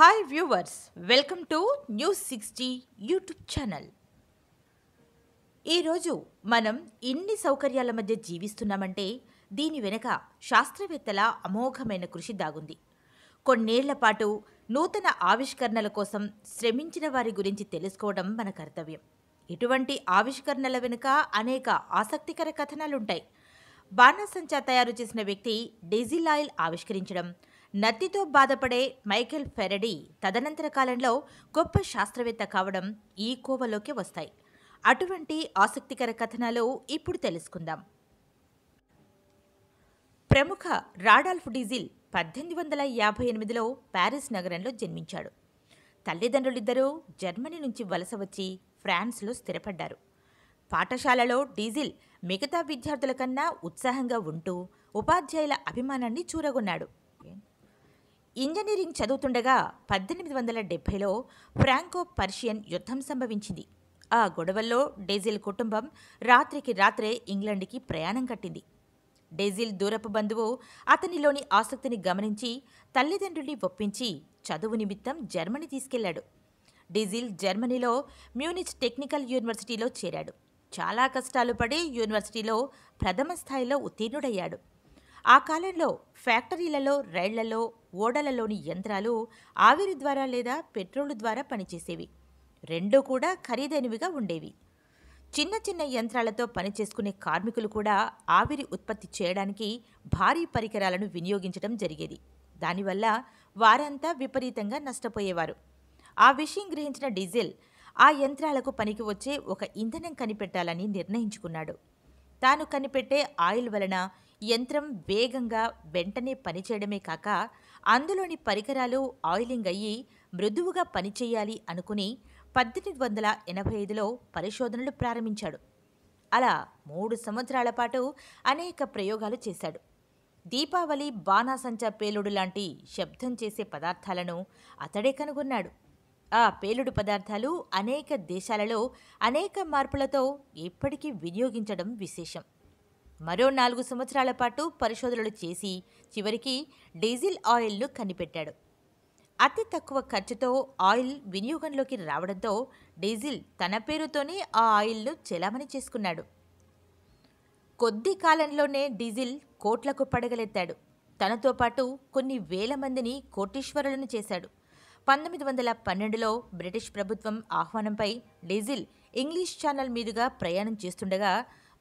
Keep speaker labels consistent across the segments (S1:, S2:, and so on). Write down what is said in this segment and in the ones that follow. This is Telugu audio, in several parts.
S1: hi viewers welcome to news sixty YouTube channel ఈరోజు మనం ఇన్ని సౌకర్యాల మధ్య జీవిస్తున్నామంటే దీని వెనుక శాస్త్రవేత్తల అమోఘమైన కృషి దాగుంది కొన్నేళ్ల పాటు నూతన ఆవిష్కరణల కోసం శ్రమించిన వారి గురించి తెలుసుకోవడం మన కర్తవ్యం ఇటువంటి ఆవిష్కరణల వెనుక అనేక ఆసక్తికర కథనాలుంటాయి బాణసంచా తయారు చేసిన వ్యక్తి ఆయిల్ ఆవిష్కరించడం నత్తితో బాధపడే మైకేల్ ఫెరడీ తదనంతర కాలంలో గొప్ప శాస్త్రవేత్త కావడం ఈ కోవలోకి వస్తాయి అటువంటి ఆసక్తికర కథనాలు ఇప్పుడు తెలుసుకుందాం ప్రముఖ రాడాల్ఫ్ డీజిల్ పద్దెనిమిది వందల యాభై ఎనిమిదిలో ప్యారిస్ నగరంలో జన్మించాడు తల్లిదండ్రులిద్దరూ జర్మనీ నుంచి వలస వచ్చి ఫ్రాన్స్లో స్థిరపడ్డారు పాఠశాలలో డీజిల్ మిగతా విద్యార్థుల కన్నా ఉత్సాహంగా ఉంటూ ఉపాధ్యాయుల అభిమానాన్ని చూరగొన్నాడు ఇంజనీరింగ్ చదువుతుండగా పద్దెనిమిది వందల డెబ్భైలో ఫ్రాంకో పర్షియన్ యుద్ధం సంభవించింది ఆ గొడవల్లో డేజిల్ కుటుంబం రాత్రికి రాత్రే ఇంగ్లండ్కి ప్రయాణం కట్టింది డేజిల్ దూరపు బంధువు అతనిలోని ఆసక్తిని గమనించి తల్లిదండ్రుల్ని ఒప్పించి చదువు నిమిత్తం జర్మనీ తీసుకెళ్లాడు డీజిల్ జర్మనీలో మ్యూనిచ్ టెక్నికల్ యూనివర్సిటీలో చేరాడు చాలా కష్టాలు పడి యూనివర్సిటీలో ప్రథమ స్థాయిలో ఉత్తీర్ణుడయ్యాడు ఆ కాలంలో ఫ్యాక్టరీలలో రైళ్లలో ఓడలలోని యంత్రాలు ఆవిరి ద్వారా లేదా పెట్రోలు ద్వారా పనిచేసేవి రెండూ కూడా ఖరీదైనవిగా ఉండేవి చిన్న చిన్న యంత్రాలతో పనిచేసుకునే కార్మికులు కూడా ఆవిరి ఉత్పత్తి చేయడానికి భారీ పరికరాలను వినియోగించడం జరిగేది దానివల్ల వారంతా విపరీతంగా నష్టపోయేవారు ఆ విషయం గ్రహించిన డీజిల్ ఆ యంత్రాలకు పనికి వచ్చే ఒక ఇంధనం కనిపెట్టాలని నిర్ణయించుకున్నాడు తాను కనిపెట్టే ఆయిల్ వలన యంత్రం వేగంగా వెంటనే పనిచేయడమే కాక అందులోని పరికరాలు ఆయిలింగ్ అయ్యి మృదువుగా పనిచేయాలి అనుకుని పద్దెనిమిది వందల ఎనభై ఐదులో పరిశోధనలు ప్రారంభించాడు అలా మూడు సంవత్సరాల పాటు అనేక ప్రయోగాలు చేశాడు దీపావళి బాణాసంచా పేలుడు లాంటి శబ్దం చేసే పదార్థాలను అతడే కనుగొన్నాడు ఆ పేలుడు పదార్థాలు అనేక దేశాలలో అనేక మార్పులతో ఇప్పటికీ వినియోగించడం విశేషం మరో నాలుగు సంవత్సరాల పాటు పరిశోధనలు చేసి చివరికి డీజిల్ ఆయిల్ను కనిపెట్టాడు అతి తక్కువ ఖర్చుతో ఆయిల్ వినియోగంలోకి రావడంతో డీజిల్ తన పేరుతోనే ఆ ఆయిల్ను చెలామణి చేసుకున్నాడు కొద్ది కాలంలోనే డీజిల్ కోట్లకు పడగలెత్తాడు తనతో పాటు కొన్ని వేల మందిని కోటీశ్వరులను చేశాడు పంతొమ్మిది వందల పన్నెండులో బ్రిటిష్ ప్రభుత్వం ఆహ్వానంపై డీజిల్ ఇంగ్లీష్ ఛానల్ మీదుగా ప్రయాణం చేస్తుండగా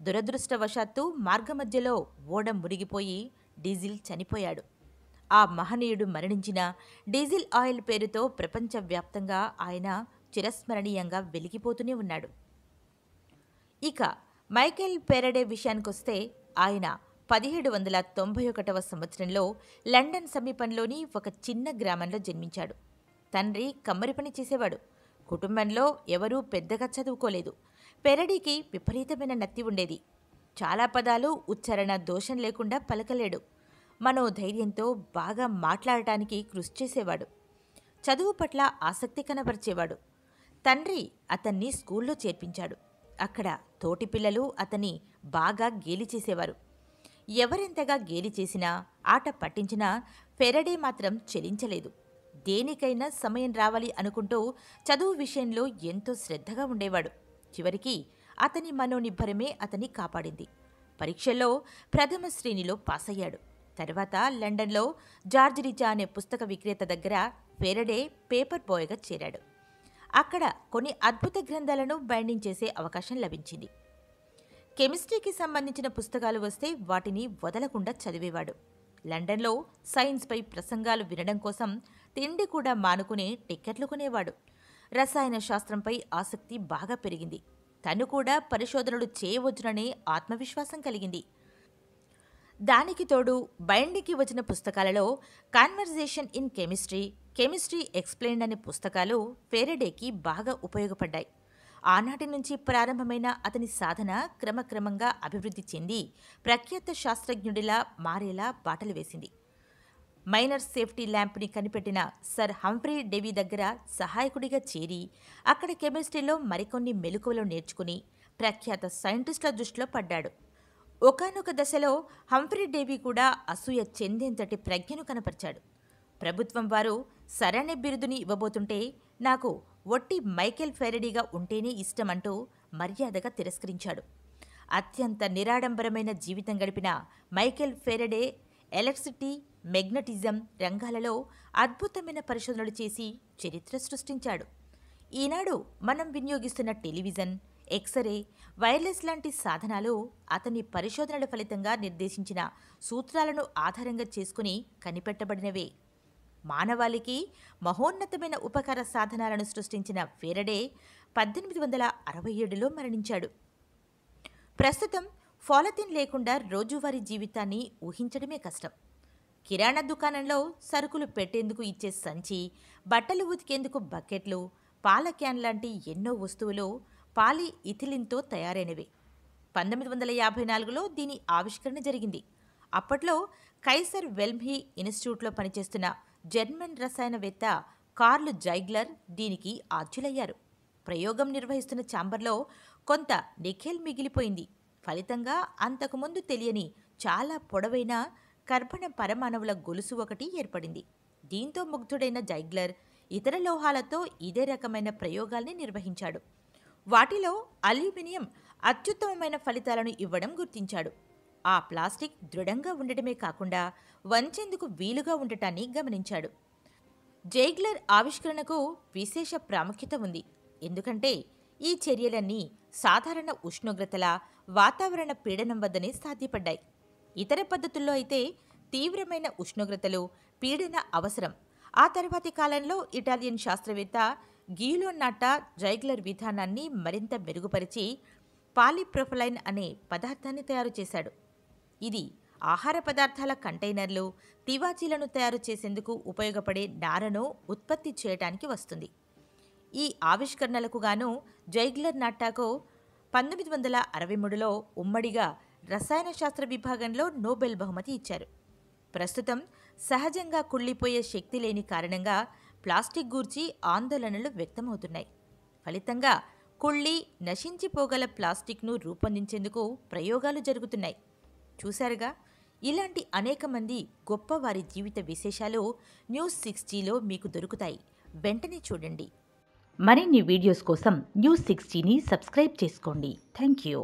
S1: దురదృష్టవశాత్తు మార్గమధ్యలో ఓడం మురిగిపోయి డీజిల్ చనిపోయాడు ఆ మహనీయుడు మరణించిన డీజిల్ ఆయిల్ పేరుతో ప్రపంచవ్యాప్తంగా ఆయన చిరస్మరణీయంగా వెలిగిపోతూనే ఉన్నాడు ఇక మైకేల్ పెరడే విషయానికొస్తే ఆయన పదిహేడు వందల తొంభై ఒకటవ సంవత్సరంలో లండన్ సమీపంలోని ఒక చిన్న గ్రామంలో జన్మించాడు తండ్రి కమ్మరి పని చేసేవాడు కుటుంబంలో ఎవరూ పెద్దగా చదువుకోలేదు పెరడికి విపరీతమైన నత్తి ఉండేది చాలా పదాలు ఉచ్చారణ దోషం లేకుండా పలకలేడు మనోధైర్యంతో బాగా మాట్లాడటానికి కృషి చేసేవాడు చదువు పట్ల ఆసక్తి కనబరిచేవాడు తండ్రి అతన్ని స్కూల్లో చేర్పించాడు అక్కడ తోటి పిల్లలు అతన్ని బాగా గేలి చేసేవారు ఎవరెంతగా గేలి చేసినా ఆట పట్టించినా పెరడే మాత్రం చెలించలేదు దేనికైనా సమయం రావాలి అనుకుంటూ చదువు విషయంలో ఎంతో శ్రద్ధగా ఉండేవాడు చివరికి అతని మనోనిబ్బరమే అతన్ని కాపాడింది పరీక్షల్లో ప్రథమ శ్రేణిలో పాస్ అయ్యాడు తర్వాత లండన్లో జార్జ్ రిజా అనే పుస్తక విక్రేత దగ్గర ఫెరడే పేపర్ బాయ్గా చేరాడు అక్కడ కొన్ని అద్భుత గ్రంథాలను బైండింగ్ చేసే అవకాశం లభించింది కెమిస్ట్రీకి సంబంధించిన పుస్తకాలు వస్తే వాటిని వదలకుండా చదివేవాడు లండన్లో సైన్స్పై ప్రసంగాలు వినడం కోసం తిండి కూడా మానుకునే టిక్కెట్లు కొనేవాడు రసాయన శాస్త్రంపై ఆసక్తి బాగా పెరిగింది తను కూడా పరిశోధనలు చేయవచ్చుననే ఆత్మవిశ్వాసం కలిగింది దానికి తోడు బైండికి వచ్చిన పుస్తకాలలో conversation in chemistry chemistry explained అనే పుస్తకాలు ఫెరడేకి బాగా ఉపయోగపడ్డాయి ఆనాటి నుంచి ప్రారంభమైన అతని సాధన క్రమక్రమంగా అభివృద్ధి చెంది ప్రఖ్యాత శాస్త్రజ్ఞుడిలా మారేలా బాటలు వేసింది మైనర్ సేఫ్టీ ల్యాంప్ని కనిపెట్టిన సర్ హంఫ్రీ డేవి దగ్గర సహాయకుడిగా చేరి అక్కడ కెమిస్ట్రీలో మరికొన్ని మెలుకువలు నేర్చుకుని ప్రఖ్యాత సైంటిస్టుల దృష్టిలో పడ్డాడు ఒకనొక దశలో హంఫ్రీ డేవి కూడా అసూయ చెందేంతటి ప్రజ్ఞను కనపరిచాడు ప్రభుత్వం వారు సరైన బిరుదుని ఇవ్వబోతుంటే నాకు ఒట్టి మైకేల్ ఫెరడీగా ఉంటేనే ఇష్టమంటూ మర్యాదగా తిరస్కరించాడు అత్యంత నిరాడంబరమైన జీవితం గడిపిన మైకేల్ ఫెరడే ఎలక్ట్రిసిటీ మెగ్నటిజం రంగాలలో అద్భుతమైన పరిశోధనలు చేసి చరిత్ర సృష్టించాడు ఈనాడు మనం వినియోగిస్తున్న టెలివిజన్ ఎక్స్రే వైర్లెస్ లాంటి సాధనాలు అతని పరిశోధనల ఫలితంగా నిర్దేశించిన సూత్రాలను ఆధారంగా చేసుకుని కనిపెట్టబడినవే మానవాళికి మహోన్నతమైన ఉపకార సాధనాలను సృష్టించిన ఫెరడే పద్దెనిమిది వందల అరవై ఏడులో మరణించాడు ప్రస్తుతం ఫాలతిన్ లేకుండా రోజువారీ జీవితాన్ని ఊహించడమే కష్టం కిరాణా దుకాణంలో సరుకులు పెట్టేందుకు ఇచ్చే సంచి బట్టలు ఉతికేందుకు బకెట్లు పాల క్యాన్ లాంటి ఎన్నో వస్తువులు పాలి ఇథిలిన్తో తయారైనవి పంతొమ్మిది వందల యాభై నాలుగులో దీని ఆవిష్కరణ జరిగింది అప్పట్లో కైసర్ వెల్మ్హీ ఇన్స్టిట్యూట్లో పనిచేస్తున్న జర్మన్ రసాయనవేత్త కార్లు జైగ్లర్ దీనికి ఆద్యులయ్యారు ప్రయోగం నిర్వహిస్తున్న ఛాంబర్లో కొంత నిఖేల్ మిగిలిపోయింది ఫలితంగా అంతకుముందు తెలియని చాలా పొడవైన కర్బణ పరమాణువుల గొలుసు ఒకటి ఏర్పడింది దీంతో ముగ్ధుడైన జైగ్లర్ ఇతర లోహాలతో ఇదే రకమైన ప్రయోగాల్ని నిర్వహించాడు వాటిలో అల్యూమినియం అత్యుత్తమమైన ఫలితాలను ఇవ్వడం గుర్తించాడు ఆ ప్లాస్టిక్ దృఢంగా ఉండటమే కాకుండా వంచేందుకు వీలుగా ఉండటాన్ని గమనించాడు జైగ్లర్ ఆవిష్కరణకు విశేష ప్రాముఖ్యత ఉంది ఎందుకంటే ఈ చర్యలన్నీ సాధారణ ఉష్ణోగ్రతల వాతావరణ పీడనం వద్దనే సాధ్యపడ్డాయి ఇతర పద్ధతుల్లో అయితే తీవ్రమైన ఉష్ణోగ్రతలు పీడన అవసరం ఆ తర్వాతి కాలంలో ఇటాలియన్ శాస్త్రవేత్త గీలో నాటా జైగ్లర్ విధానాన్ని మరింత మెరుగుపరిచి పాలిప్రొఫలైన్ అనే పదార్థాన్ని తయారు చేశాడు ఇది ఆహార పదార్థాల కంటైనర్లు తివాచీలను తయారు చేసేందుకు ఉపయోగపడే నారను ఉత్పత్తి చేయడానికి వస్తుంది ఈ ఆవిష్కరణలకు గాను జైగ్లర్ నాటాకు పంతొమ్మిది వందల అరవై మూడులో ఉమ్మడిగా రసాయన శాస్త్ర విభాగంలో నోబెల్ బహుమతి ఇచ్చారు ప్రస్తుతం సహజంగా కుళ్ళిపోయే శక్తి లేని కారణంగా ప్లాస్టిక్ గూర్చి ఆందోళనలు వ్యక్తమవుతున్నాయి ఫలితంగా కుళ్ళి నశించిపోగల ప్లాస్టిక్ను రూపొందించేందుకు ప్రయోగాలు జరుగుతున్నాయి చూశారుగా ఇలాంటి అనేక మంది గొప్పవారి జీవిత విశేషాలు న్యూస్ సిక్స్టీలో మీకు దొరుకుతాయి వెంటనే చూడండి మరిన్ని వీడియోస్ కోసం న్యూస్ సిక్స్టీని సబ్స్క్రైబ్ చేసుకోండి థ్యాంక్ యూ